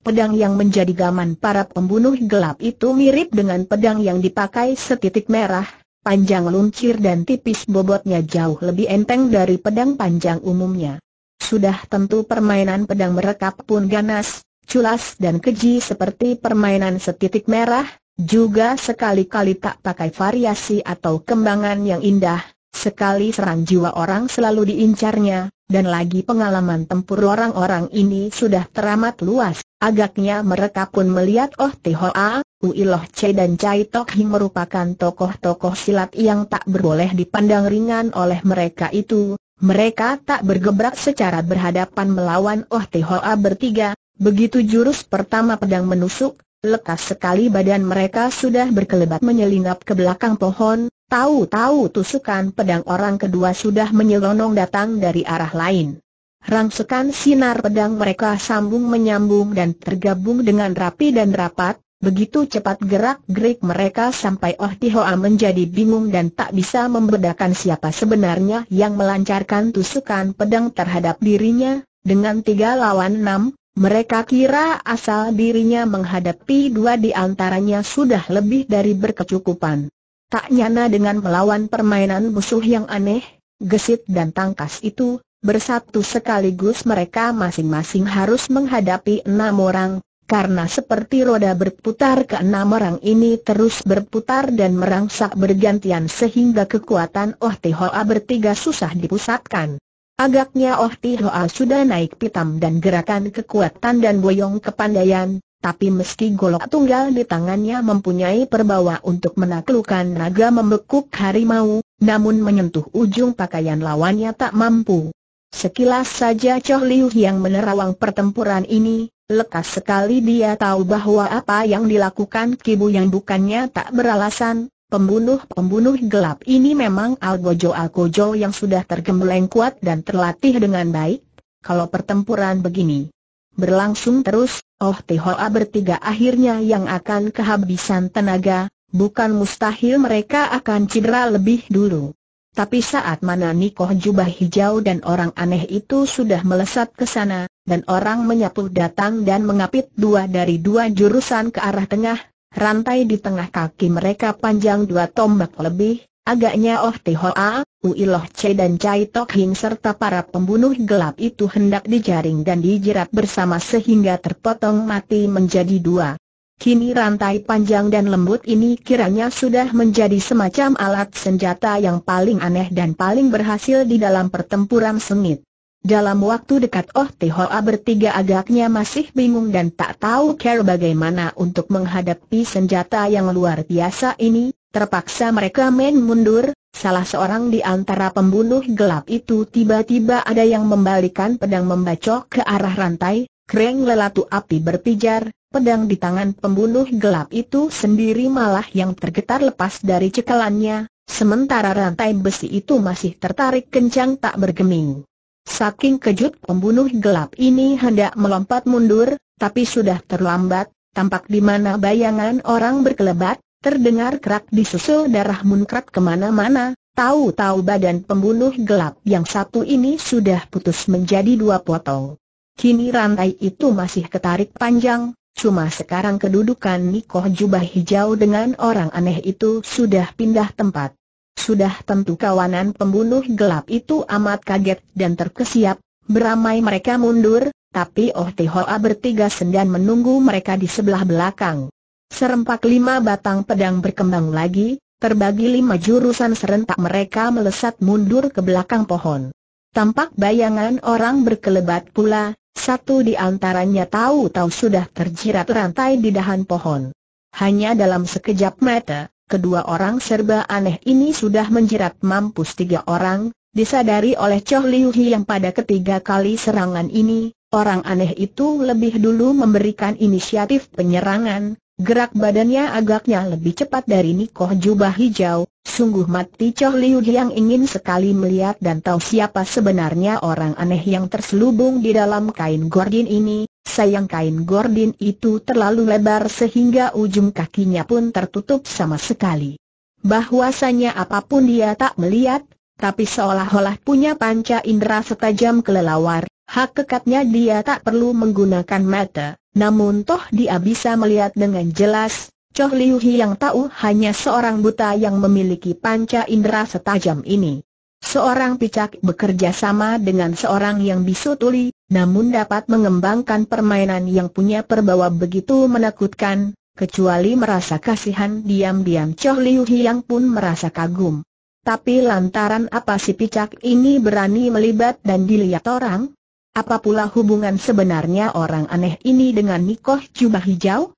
Pedang yang menjadi gaman para pembunuh gelap itu mirip dengan pedang yang dipakai setitik merah, panjang luncir dan tipis bobotnya jauh lebih enteng dari pedang panjang umumnya. Sudah tentu permainan pedang mereka pun ganas, culas dan keji seperti permainan setitik merah, juga sekali-kali tak pakai variasi atau kembangan yang indah, sekali serang jiwa orang selalu diincarnya, dan lagi pengalaman tempur orang-orang ini sudah teramat luas. Agaknya mereka pun melihat Oh Tihoa, Uiloh Che dan Chai Tok Hing merupakan tokoh-tokoh silat yang tak berboleh dipandang ringan oleh mereka itu. Mereka tak bergebrak secara berhadapan melawan Oh Tihoa bertiga, begitu jurus pertama pedang menusuk, Lekas sekali badan mereka sudah berkelebat menyelinap ke belakang pohon, tahu-tahu tusukan pedang orang kedua sudah menyelonong datang dari arah lain. Rangsukan sinar pedang mereka sambung menyambung dan tergabung dengan rapi dan rapat, begitu cepat gerak-gerik mereka sampai Oh Tihoa menjadi bingung dan tak bisa membedakan siapa sebenarnya yang melancarkan tusukan pedang terhadap dirinya, dengan tiga lawan enam, mereka kira asal dirinya menghadapi dua di antaranya sudah lebih dari berkecukupan. Tak nyana dengan melawan permainan musuh yang aneh, gesit dan tangkas itu, bersatu sekaligus mereka masing-masing harus menghadapi enam orang, karena seperti roda berputar ke enam orang ini terus berputar dan merangsak bergantian sehingga kekuatan Oh Tihoa bertiga susah dipusatkan. Agaknya Oh Tihoa sudah naik pitam dan gerakan kekuatan dan boyong kepandaian, tapi meski golok tunggal di tangannya mempunyai perbawa untuk menaklukkan naga membekuk harimau, namun menyentuh ujung pakaian lawannya tak mampu. Sekilas saja Choh Liu yang menerawang pertempuran ini, lekas sekali dia tahu bahwa apa yang dilakukan Kibu yang bukannya tak beralasan, Pembunuh-pembunuh gelap ini memang Algojo Algojo yang sudah tergembleng kuat dan terlatih dengan baik, kalau pertempuran begini. Berlangsung terus, Oh Tihoa bertiga akhirnya yang akan kehabisan tenaga, bukan mustahil mereka akan cedera lebih dulu. Tapi saat mana Nikoh jubah hijau dan orang aneh itu sudah melesat ke sana, dan orang menyapu datang dan mengapit dua dari dua jurusan ke arah tengah, Rantai di tengah kaki mereka panjang dua tombak lebih, agaknya Oh Tihoa, Uiloh Che dan Chai Tok Hing serta para pembunuh gelap itu hendak dijaring dan dijerat bersama sehingga terpotong mati menjadi dua. Kini rantai panjang dan lembut ini kiranya sudah menjadi semacam alat senjata yang paling aneh dan paling berhasil di dalam pertempuran sengit. Dalam waktu dekat Oh Tihoa bertiga agaknya masih bingung dan tak tahu care bagaimana untuk menghadapi senjata yang luar biasa ini, terpaksa mereka main mundur, salah seorang di antara pembunuh gelap itu tiba-tiba ada yang membalikan pedang membacok ke arah rantai, kreng lelatu api berpijar, pedang di tangan pembunuh gelap itu sendiri malah yang tergetar lepas dari cekalannya, sementara rantai besi itu masih tertarik kencang tak bergeming. Saking kejut pembunuh gelap ini hendak melompat mundur, tapi sudah terlambat, tampak di mana bayangan orang berkelebat, terdengar kerak disusul darah munkrat kemana-mana, tahu-tahu badan pembunuh gelap yang satu ini sudah putus menjadi dua potong. Kini rantai itu masih ketarik panjang, Cuma sekarang kedudukan Nikoh Jubah Hijau dengan orang aneh itu sudah pindah tempat. Sudah tentu kawanan pembunuh gelap itu amat kaget dan terkesiap, beramai mereka mundur, tapi Oh Tihoa bertiga sendan menunggu mereka di sebelah belakang. Serempak lima batang pedang berkembang lagi, terbagi lima jurusan serentak mereka melesat mundur ke belakang pohon. Tampak bayangan orang berkelebat pula, satu di antaranya tahu-tahu sudah terjirat rantai di dahan pohon. Hanya dalam sekejap mata, Kedua orang serba aneh ini sudah menjerat mampus tiga orang, disadari oleh Choh Liu Hi yang pada ketiga kali serangan ini, orang aneh itu lebih dulu memberikan inisiatif penyerangan, Gerak badannya agaknya lebih cepat dari Nikoh Jubah Hijau, sungguh mati Choh Liu yang ingin sekali melihat dan tahu siapa sebenarnya orang aneh yang terselubung di dalam kain gordin ini, sayang kain gordin itu terlalu lebar sehingga ujung kakinya pun tertutup sama sekali. Bahwasanya apapun dia tak melihat, tapi seolah-olah punya panca indera setajam kelelawar, hak kekatnya dia tak perlu menggunakan mata. Namun toh dia bisa melihat dengan jelas, Choh Liu Hi yang tahu hanya seorang buta yang memiliki panca indera setajam ini. Seorang picak bekerja sama dengan seorang yang bisu tuli, namun dapat mengembangkan permainan yang punya perbawa begitu menakutkan, kecuali merasa kasihan diam-diam Choh Liu yang pun merasa kagum. Tapi lantaran apa si picak ini berani melibat dan dilihat orang, apa pula hubungan sebenarnya orang aneh ini dengan Nikoh Jubah Hijau?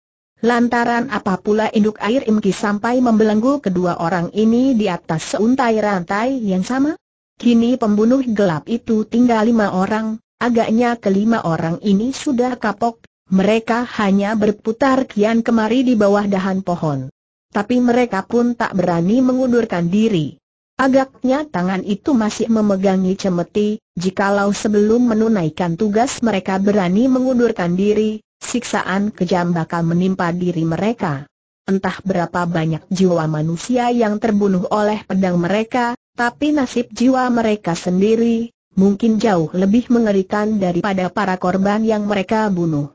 Lantaran apa pula induk air Imki sampai membelenggu kedua orang ini di atas seuntai rantai yang sama? Kini pembunuh gelap itu tinggal lima orang, agaknya kelima orang ini sudah kapok, mereka hanya berputar kian kemari di bawah dahan pohon. Tapi mereka pun tak berani mengundurkan diri. Agaknya tangan itu masih memegangi cemeti, jikalau sebelum menunaikan tugas mereka berani mengundurkan diri, siksaan kejam bakal menimpa diri mereka. Entah berapa banyak jiwa manusia yang terbunuh oleh pedang mereka, tapi nasib jiwa mereka sendiri, mungkin jauh lebih mengerikan daripada para korban yang mereka bunuh.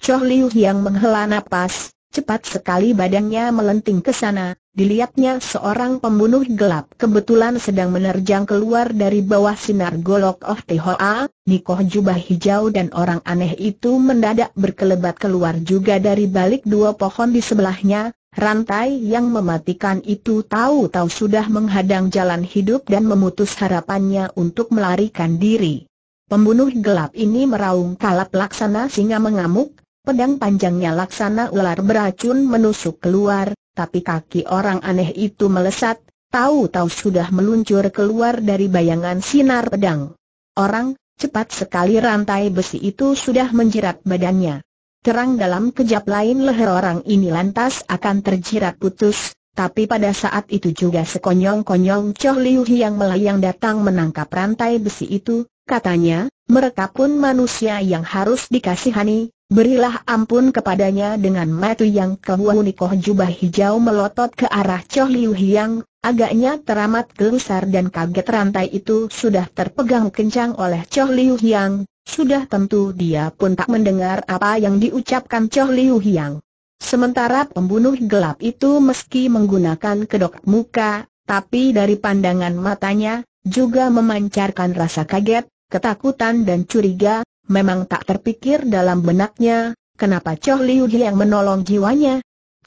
Choh Liu yang menghela napas, Cepat sekali badannya melenting ke sana, dilihatnya seorang pembunuh gelap kebetulan sedang menerjang keluar dari bawah sinar golok Oh Tehoa, Nikoh jubah hijau dan orang aneh itu mendadak berkelebat keluar juga dari balik dua pohon di sebelahnya, rantai yang mematikan itu tahu-tahu sudah menghadang jalan hidup dan memutus harapannya untuk melarikan diri. Pembunuh gelap ini meraung kalap laksana singa mengamuk, Pedang panjangnya laksana ular beracun menusuk keluar, tapi kaki orang aneh itu melesat, tahu-tahu sudah meluncur keluar dari bayangan sinar pedang. Orang, cepat sekali rantai besi itu sudah menjerat badannya. Terang dalam kejap lain leher orang ini lantas akan terjerat putus, tapi pada saat itu juga sekonyong-konyong Choh Liu yang melayang datang menangkap rantai besi itu, katanya, mereka pun manusia yang harus dikasihani, Berilah ampun kepadanya dengan matu yang koh jubah hijau melotot ke arah Choh Liu Hiang, agaknya teramat gelusar dan kaget rantai itu sudah terpegang kencang oleh Choh Liu Hiang, sudah tentu dia pun tak mendengar apa yang diucapkan Choh Liu Hiang. Sementara pembunuh gelap itu meski menggunakan kedok muka, tapi dari pandangan matanya, juga memancarkan rasa kaget, ketakutan dan curiga, Memang tak terpikir dalam benaknya, kenapa Choh Liu yang menolong jiwanya?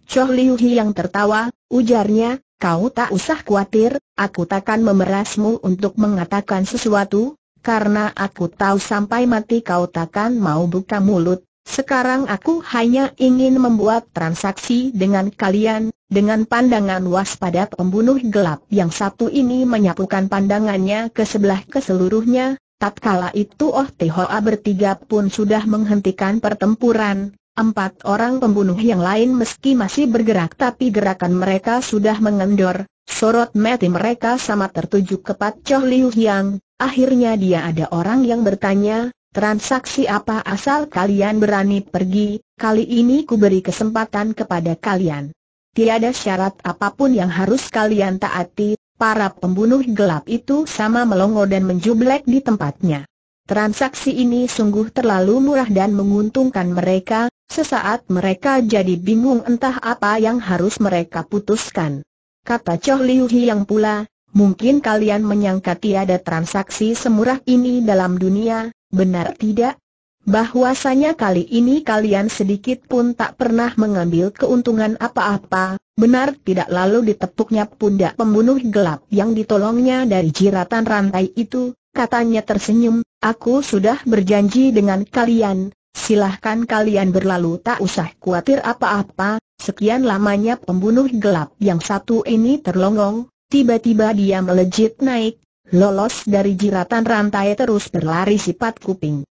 Choh Liu yang tertawa, ujarnya, kau tak usah khawatir, aku takkan memerasmu untuk mengatakan sesuatu, karena aku tahu sampai mati kau takkan mau buka mulut. Sekarang aku hanya ingin membuat transaksi dengan kalian, dengan pandangan waspada pembunuh gelap yang satu ini menyapukan pandangannya ke sebelah keseluruhnya, Tatkala itu Oh Hoa bertiga pun sudah menghentikan pertempuran, empat orang pembunuh yang lain meski masih bergerak tapi gerakan mereka sudah mengendor, sorot mati mereka sama tertuju ke Pat Choh Liu Yang, akhirnya dia ada orang yang bertanya, Transaksi apa asal kalian berani pergi, kali ini ku beri kesempatan kepada kalian. Tiada syarat apapun yang harus kalian taati, para pembunuh gelap itu sama melongo dan menjublek di tempatnya. Transaksi ini sungguh terlalu murah dan menguntungkan mereka, sesaat mereka jadi bingung entah apa yang harus mereka putuskan. Kata Choh Liu yang pula, mungkin kalian menyangka tiada transaksi semurah ini dalam dunia, benar tidak? bahwasanya kali ini kalian sedikit pun tak pernah mengambil keuntungan apa-apa, benar tidak lalu ditepuknya pundak pembunuh gelap yang ditolongnya dari jiratan rantai itu, katanya tersenyum, aku sudah berjanji dengan kalian, silahkan kalian berlalu tak usah khawatir apa-apa, sekian lamanya pembunuh gelap yang satu ini terlongong, tiba-tiba dia melejit naik, lolos dari jiratan rantai terus berlari sifat kuping.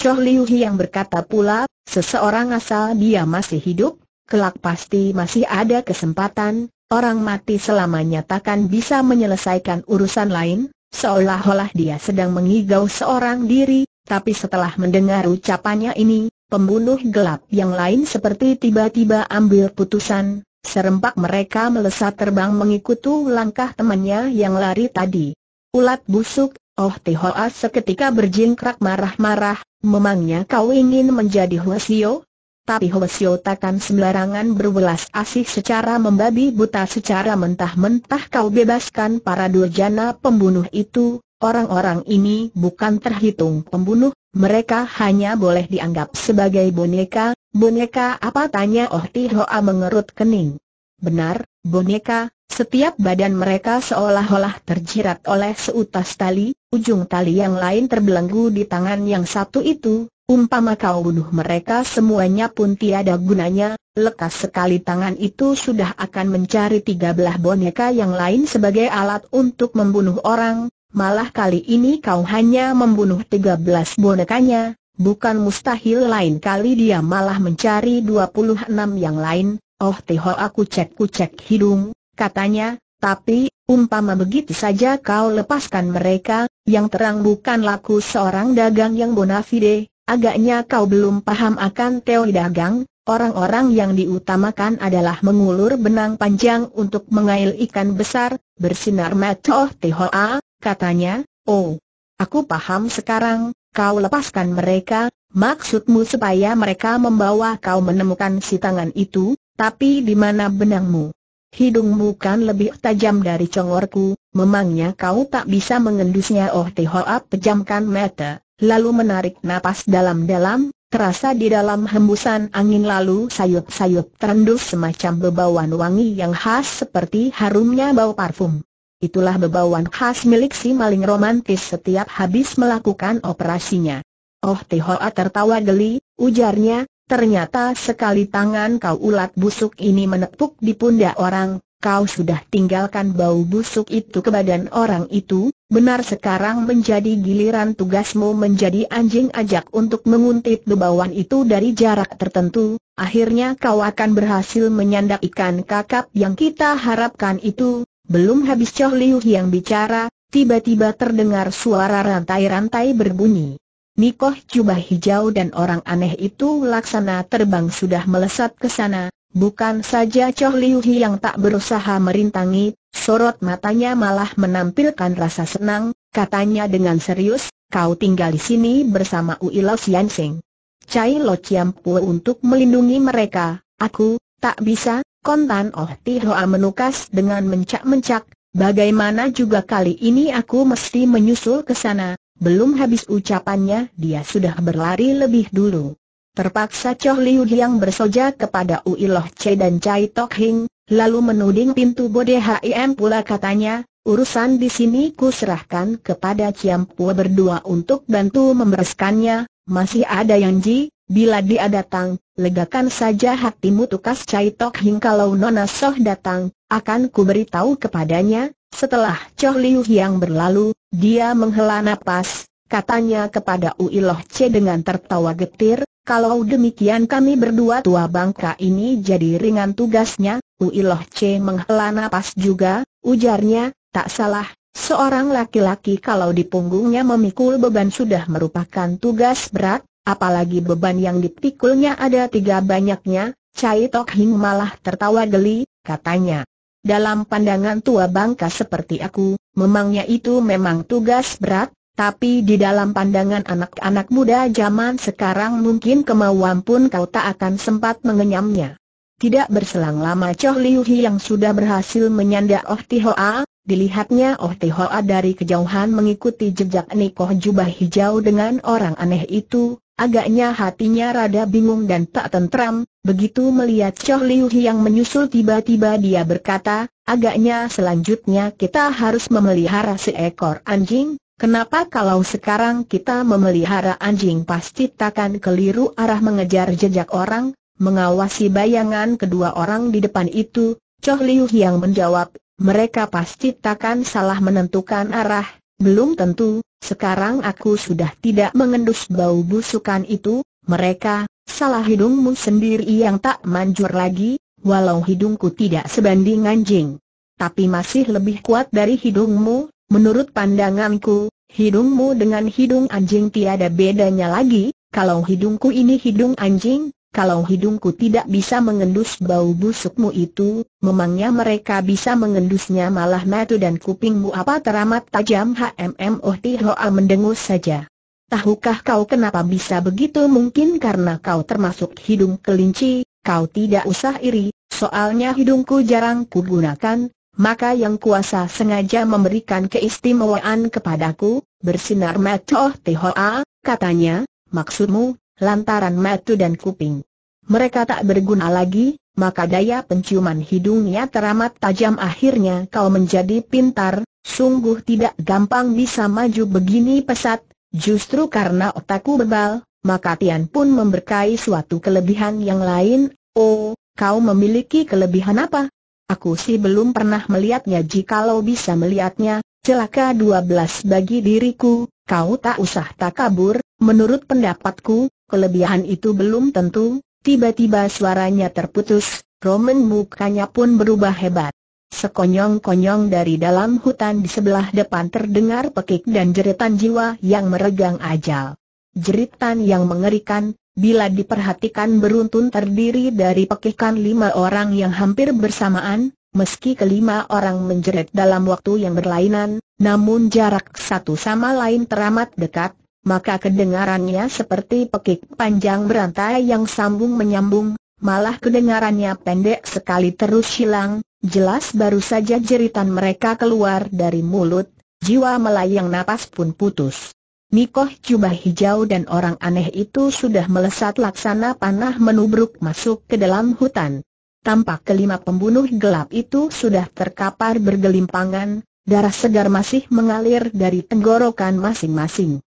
Choh Liu yang berkata pula, seseorang asal dia masih hidup, kelak pasti masih ada kesempatan, orang mati selamanya takkan bisa menyelesaikan urusan lain, seolah-olah dia sedang mengigau seorang diri, tapi setelah mendengar ucapannya ini, pembunuh gelap yang lain seperti tiba-tiba ambil putusan, serempak mereka melesat terbang mengikuti langkah temannya yang lari tadi. Ulat busuk, Oh Tihoa seketika berjingkrak marah-marah, memangnya kau ingin menjadi Huasio? Tapi Huasio takkan sembarangan berwelas asih secara membabi buta secara mentah-mentah kau bebaskan para durjana pembunuh itu, orang-orang ini bukan terhitung pembunuh, mereka hanya boleh dianggap sebagai boneka, boneka apa tanya Oh Tihoa mengerut kening. Benar, boneka, setiap badan mereka seolah-olah terjerat oleh seutas tali, ujung tali yang lain terbelenggu di tangan yang satu itu, umpama kau bunuh mereka semuanya pun tiada gunanya, lekas sekali tangan itu sudah akan mencari tiga belah boneka yang lain sebagai alat untuk membunuh orang, malah kali ini kau hanya membunuh tiga belas bonekanya, bukan mustahil lain kali dia malah mencari dua puluh enam yang lain, oh tiho aku cek ku cek hidung, katanya, tapi, umpama begitu saja kau lepaskan mereka, yang terang bukan laku seorang dagang yang bonafide, agaknya kau belum paham akan teori dagang, orang-orang yang diutamakan adalah mengulur benang panjang untuk mengail ikan besar, bersinar matoh tehoa, katanya, oh, aku paham sekarang, kau lepaskan mereka, maksudmu supaya mereka membawa kau menemukan si tangan itu, tapi di mana benangmu? Hidungmu kan lebih tajam dari congorku, memangnya kau tak bisa mengendusnya Oh Hoa, pejamkan mata, lalu menarik napas dalam-dalam, terasa di dalam hembusan angin lalu sayup-sayup terendus semacam bebauan wangi yang khas seperti harumnya bau parfum. Itulah bebauan khas milik si maling romantis setiap habis melakukan operasinya. Oh Tihoa tertawa geli, ujarnya, Ternyata sekali tangan kau ulat busuk ini menepuk di pundak orang, kau sudah tinggalkan bau busuk itu ke badan orang itu, benar sekarang menjadi giliran tugasmu menjadi anjing ajak untuk menguntit bebawan itu dari jarak tertentu, akhirnya kau akan berhasil menyandak ikan kakap yang kita harapkan itu, belum habis Chow Liu yang bicara, tiba-tiba terdengar suara rantai-rantai berbunyi. Nikoh jubah hijau dan orang aneh itu laksana terbang sudah melesat ke sana, bukan saja Choh Liu Hi yang tak berusaha merintangi, sorot matanya malah menampilkan rasa senang, katanya dengan serius, kau tinggal di sini bersama Uilau Sian Seng. Cai Lo Chiam Pu untuk melindungi mereka, aku, tak bisa, kontan Oh Ti Hoa menukas dengan mencak-mencak, bagaimana juga kali ini aku mesti menyusul ke sana, belum habis ucapannya, dia sudah berlari lebih dulu. Terpaksa Choh Liu yang bersoja kepada Ui Loh Che dan Chai Tok Hing, lalu menuding pintu Bode HIM pula katanya, urusan di sini ku serahkan kepada Ciam Pua berdua untuk bantu membereskannya, masih ada yang ji, bila dia datang, legakan saja hatimu tukas Chai Tok Hing kalau Nona Soh datang, akan ku beritahu kepadanya, setelah Choh Liu yang berlalu, dia menghela nafas, katanya kepada Uiloh C dengan tertawa getir, kalau demikian kami berdua tua bangka ini jadi ringan tugasnya, Uiloh C menghela nafas juga, ujarnya, tak salah, seorang laki-laki kalau di punggungnya memikul beban sudah merupakan tugas berat, apalagi beban yang dipikulnya ada tiga banyaknya, Cai Tok Hing malah tertawa geli, katanya. Dalam pandangan tua bangka seperti aku, memangnya itu memang tugas berat, tapi di dalam pandangan anak-anak muda zaman sekarang mungkin kemauan pun kau tak akan sempat mengenyamnya. Tidak berselang lama Choh Liu Hi yang sudah berhasil menyanda Oh Hoa, dilihatnya Oh Hoa dari kejauhan mengikuti jejak Nikoh Jubah Hijau dengan orang aneh itu, agaknya hatinya rada bingung dan tak tentram, Begitu melihat Choh Liu yang menyusul tiba-tiba dia berkata, agaknya selanjutnya kita harus memelihara seekor anjing, kenapa kalau sekarang kita memelihara anjing pasti takkan keliru arah mengejar jejak orang, mengawasi bayangan kedua orang di depan itu, Choh Liu yang menjawab, mereka pasti takkan salah menentukan arah, belum tentu, sekarang aku sudah tidak mengendus bau busukan itu, mereka, Salah hidungmu sendiri yang tak manjur lagi, walau hidungku tidak sebanding anjing. Tapi masih lebih kuat dari hidungmu, menurut pandanganku, hidungmu dengan hidung anjing tiada bedanya lagi, kalau hidungku ini hidung anjing, kalau hidungku tidak bisa mengendus bau busukmu itu, memangnya mereka bisa mengendusnya malah matu dan kupingmu apa teramat tajam HMM Oh Tihoa mendengus saja. Tahukah kau kenapa bisa begitu mungkin karena kau termasuk hidung kelinci, kau tidak usah iri, soalnya hidungku jarang kugunakan, maka yang kuasa sengaja memberikan keistimewaan kepadaku, bersinar mata oh tehoa, katanya, maksudmu, lantaran mata dan kuping. Mereka tak berguna lagi, maka daya penciuman hidungnya teramat tajam akhirnya kau menjadi pintar, sungguh tidak gampang bisa maju begini pesat, Justru karena otakku bebal, maka Tian pun memberkai suatu kelebihan yang lain. Oh, kau memiliki kelebihan apa? Aku sih belum pernah melihatnya jikalau bisa melihatnya, celaka dua belas bagi diriku, kau tak usah tak kabur. menurut pendapatku, kelebihan itu belum tentu, tiba-tiba suaranya terputus, Roman mukanya pun berubah hebat. Sekonyong-konyong dari dalam hutan di sebelah depan terdengar pekik dan jeritan jiwa yang meregang ajal. Jeritan yang mengerikan, bila diperhatikan beruntun terdiri dari pekikan lima orang yang hampir bersamaan, meski kelima orang menjerit dalam waktu yang berlainan, namun jarak satu sama lain teramat dekat, maka kedengarannya seperti pekik panjang berantai yang sambung menyambung, malah kedengarannya pendek sekali terus hilang, Jelas baru saja jeritan mereka keluar dari mulut, jiwa melayang napas pun putus. Nikoh jubah hijau dan orang aneh itu sudah melesat laksana panah menubruk masuk ke dalam hutan. Tampak kelima pembunuh gelap itu sudah terkapar bergelimpangan, darah segar masih mengalir dari tenggorokan masing-masing.